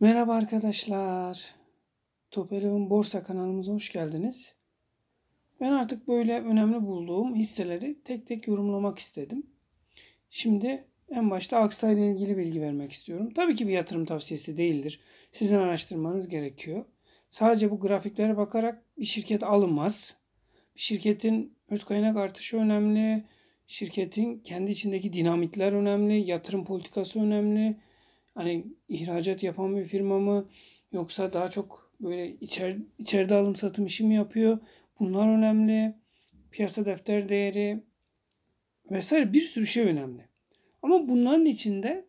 Merhaba arkadaşlar. Toper'in borsa kanalımıza hoş geldiniz. Ben artık böyle önemli bulduğum hisseleri tek tek yorumlamak istedim. Şimdi en başta Aksa ile ilgili bilgi vermek istiyorum. Tabii ki bir yatırım tavsiyesi değildir. Sizin araştırmanız gerekiyor. Sadece bu grafiklere bakarak bir şirket alınmaz. Bir şirketin öz kaynak artışı önemli. Şirketin kendi içindeki dinamikler önemli. Yatırım politikası önemli hani ihracat yapan bir firma mı yoksa daha çok böyle içer, içeride alım satım işi mi yapıyor? Bunlar önemli. Piyasa defter değeri vesaire bir sürü şey önemli. Ama bunların içinde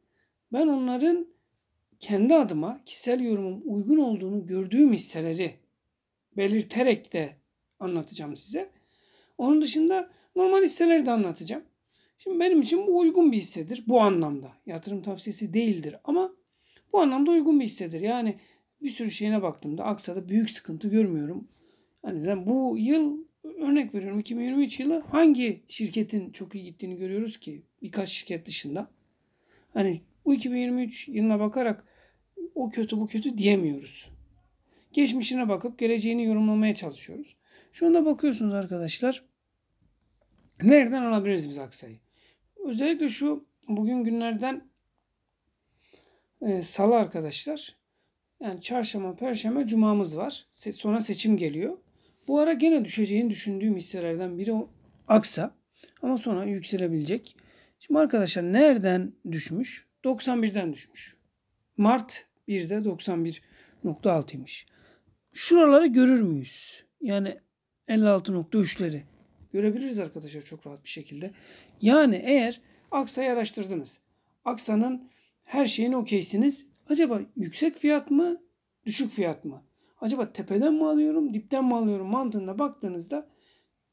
ben onların kendi adıma kişisel yorumum uygun olduğunu gördüğüm hisseleri belirterek de anlatacağım size. Onun dışında normal hisseleri de anlatacağım. Şimdi benim için bu uygun bir hissedir bu anlamda. Yatırım tavsiyesi değildir ama bu anlamda uygun bir hissedir. Yani bir sürü şeyine baktığımda Aksa'da büyük sıkıntı görmüyorum. Hani sen bu yıl örnek veriyorum 2023 yılı hangi şirketin çok iyi gittiğini görüyoruz ki birkaç şirket dışında. Hani bu 2023 yılına bakarak o kötü bu kötü diyemiyoruz. Geçmişine bakıp geleceğini yorumlamaya çalışıyoruz. Şu anda bakıyorsunuz arkadaşlar. Nereden alabiliriz biz aksayı? Özellikle şu bugün günlerden e, salı arkadaşlar. Yani çarşamba, perşembe, cumamız var. Se sonra seçim geliyor. Bu ara gene düşeceğini düşündüğüm hisselerden biri o Aksa. Ama sonra yükselebilecek. Şimdi arkadaşlar nereden düşmüş? 91'den düşmüş. Mart 1'de 91.6'ymış. Şuraları görür müyüz? Yani 56.3'leri görebiliriz arkadaşlar çok rahat bir şekilde. Yani eğer Aksa'yı araştırdınız. Aksa'nın her şeyini okeysiniz. Acaba yüksek fiyat mı, düşük fiyat mı? Acaba tepeden mi alıyorum, dipten mi alıyorum mantığına baktığınızda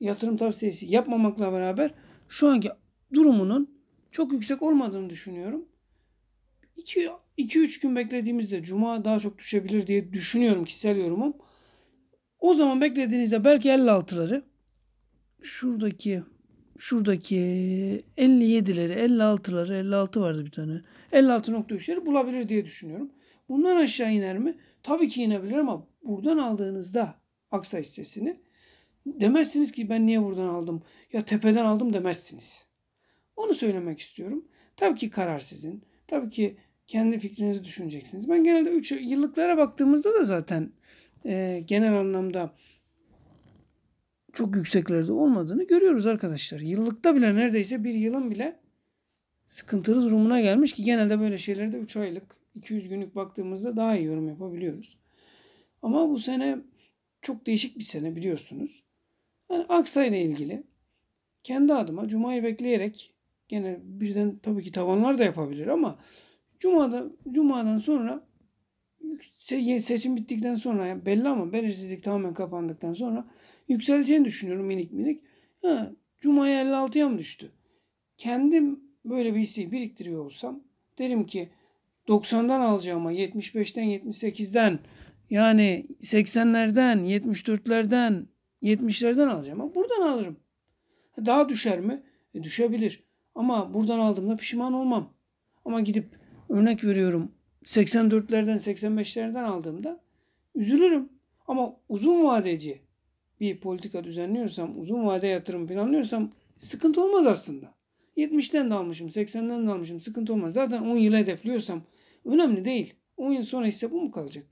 yatırım tavsiyesi yapmamakla beraber şu anki durumunun çok yüksek olmadığını düşünüyorum. 2-3 gün beklediğimizde cuma daha çok düşebilir diye düşünüyorum kişisel yorumum. O zaman beklediğinizde belki 56'ları şuradaki şuradaki 57'leri 56'ları 56 vardı bir tane. 56.3'leri bulabilir diye düşünüyorum. Bundan aşağı iner mi? Tabii ki inebilir ama buradan aldığınızda aksa hissesini demezsiniz ki ben niye buradan aldım ya tepeden aldım demezsiniz. Onu söylemek istiyorum. Tabii ki karar sizin. Tabii ki kendi fikrinizi düşüneceksiniz. Ben genelde 3 yıllıklara baktığımızda da zaten e, genel anlamda çok yükseklerde olmadığını görüyoruz arkadaşlar. Yıllıkta bile neredeyse bir yılın bile sıkıntılı durumuna gelmiş ki genelde böyle şeylerde 3 aylık 200 günlük baktığımızda daha iyi yorum yapabiliyoruz. Ama bu sene çok değişik bir sene biliyorsunuz. Yani Aksa ile ilgili kendi adıma Cuma'yı bekleyerek gene birden tabii ki tavanlar da yapabilir ama Cuma'da Cuma'dan sonra seçim bittikten sonra belli ama belirsizlik tamamen kapandıktan sonra yükseleceğini düşünüyorum minik minik. Ha, Cuma'ya 56'ya mı düştü? Kendim böyle bir hissi biriktiriyor olsam derim ki 90'dan alacağıma 75'ten 78'den yani 80'lerden 74'lerden 70'lerden alacağım ama buradan alırım. Daha düşer mi? E düşebilir. Ama buradan aldığımda pişman olmam. Ama gidip örnek veriyorum 84'lerden 85'lerden aldığımda üzülürüm. Ama uzun vadeci bir politika düzenliyorsam, uzun vade yatırım planlıyorsam sıkıntı olmaz aslında. 70'ten de almışım, 80'den de almışım sıkıntı olmaz. Zaten 10 yıla hedefliyorsam önemli değil. 10 yıl sonra ise bu mu kalacak?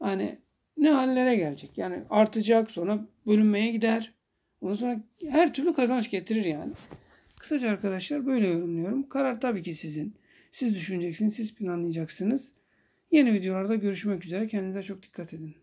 Hani ne hallere gelecek? Yani artacak sonra bölünmeye gider. Ondan sonra her türlü kazanç getirir yani. Kısaca arkadaşlar böyle yorumluyorum. Karar tabii ki sizin. Siz düşüneceksiniz, siz planlayacaksınız. Yeni videolarda görüşmek üzere. Kendinize çok dikkat edin.